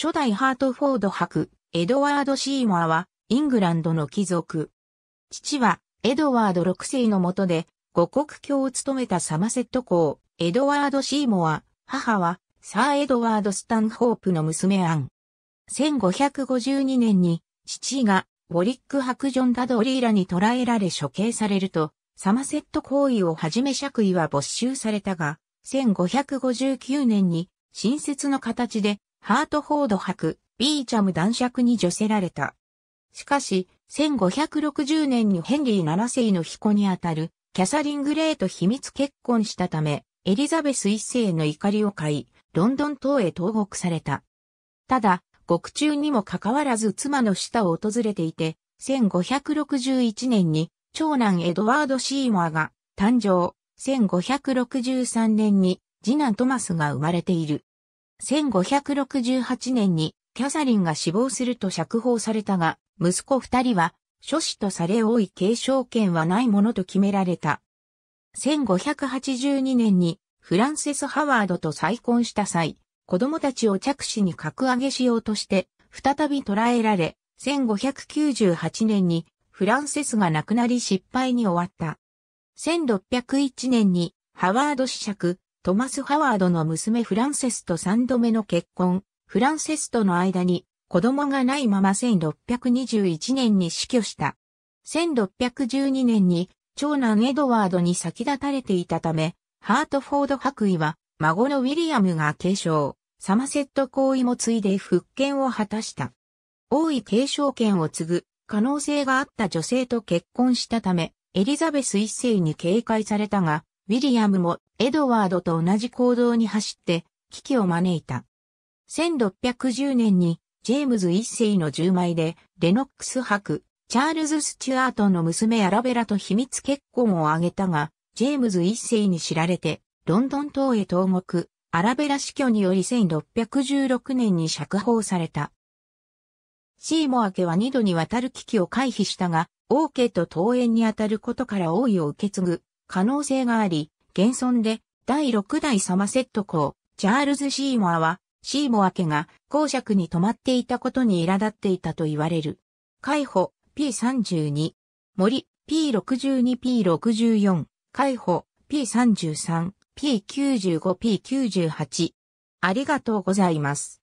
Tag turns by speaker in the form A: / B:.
A: 初代ハートフォード伯、エドワード・シーモアは、イングランドの貴族。父は、エドワード6世の下で、五国教を務めたサマセット公、エドワード・シーモア、母は、サー・エドワード・スタンホープの娘アン。1552年に、父が、ウォリックハクジョン・ダドリーラに捕らえられ処刑されると、サマセット行為をはじめ爵位は没収されたが、1559年に、新設の形でハートフォード博、ビーチャム男爵に助せられた。しかし、1560年にヘンリー7世の彦にあたる、キャサリン・グレーと秘密結婚したため、エリザベス一世の怒りを買い、ロンドン島へ投獄された。ただ、獄中にもかかわらず妻の下を訪れていて、1561年に長男エドワード・シーモアが誕生、1563年に次男トマスが生まれている。1568年にキャサリンが死亡すると釈放されたが、息子二人は、諸子とされ多い継承権はないものと決められた。1582年にフランセス・ハワードと再婚した際、子供たちを着手に格上げしようとして、再び捕らえられ、1598年にフランセスが亡くなり失敗に終わった。1601年にハワード子釈、トマス・ハワードの娘フランセスと3度目の結婚、フランセスとの間に子供がないまま1621年に死去した。1612年に長男エドワードに先立たれていたため、ハートフォード白衣は孫のウィリアムが継承、サマセット行為も継いで復権を果たした。王位継承権を継ぐ可能性があった女性と結婚したため、エリザベス一世に警戒されたが、ウィリアムもエドワードと同じ行動に走って危機を招いた。1610年にジェームズ一世の10枚でレノックス博、チャールズ・スチュアートの娘アラベラと秘密結婚を挙げたが、ジェームズ一世に知られてロンドン島へ投獄、アラベラ死去により1616年に釈放された。シーモア家は二度にわたる危機を回避したが、王家と遠園にあたることから王位を受け継ぐ可能性があり、現存で第6代サマセット公、チャールズ・シーモアは、シーモア家が公爵に泊まっていたことに苛立っていたと言われる。海保 P32、森 P62、P64、海保 P33、P95、P98。ありがとうございます。